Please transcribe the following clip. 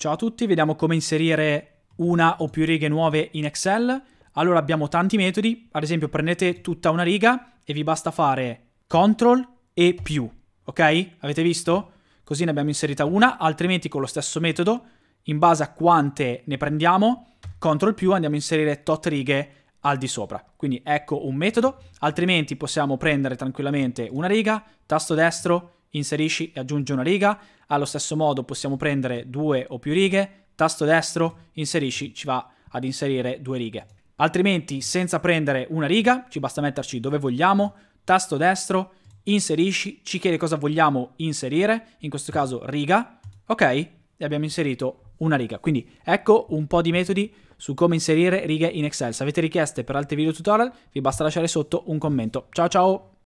Ciao a tutti, vediamo come inserire una o più righe nuove in Excel. Allora abbiamo tanti metodi, ad esempio prendete tutta una riga e vi basta fare CTRL e più, ok? Avete visto? Così ne abbiamo inserita una, altrimenti con lo stesso metodo, in base a quante ne prendiamo, CTRL più andiamo a inserire tot righe al di sopra. Quindi ecco un metodo, altrimenti possiamo prendere tranquillamente una riga, tasto destro, inserisci e aggiungi una riga. Allo stesso modo possiamo prendere due o più righe, tasto destro, inserisci, ci va ad inserire due righe. Altrimenti senza prendere una riga, ci basta metterci dove vogliamo, tasto destro, inserisci, ci chiede cosa vogliamo inserire, in questo caso riga, ok, e abbiamo inserito una riga. Quindi ecco un po' di metodi su come inserire righe in Excel. Se avete richieste per altri video tutorial, vi basta lasciare sotto un commento. Ciao ciao!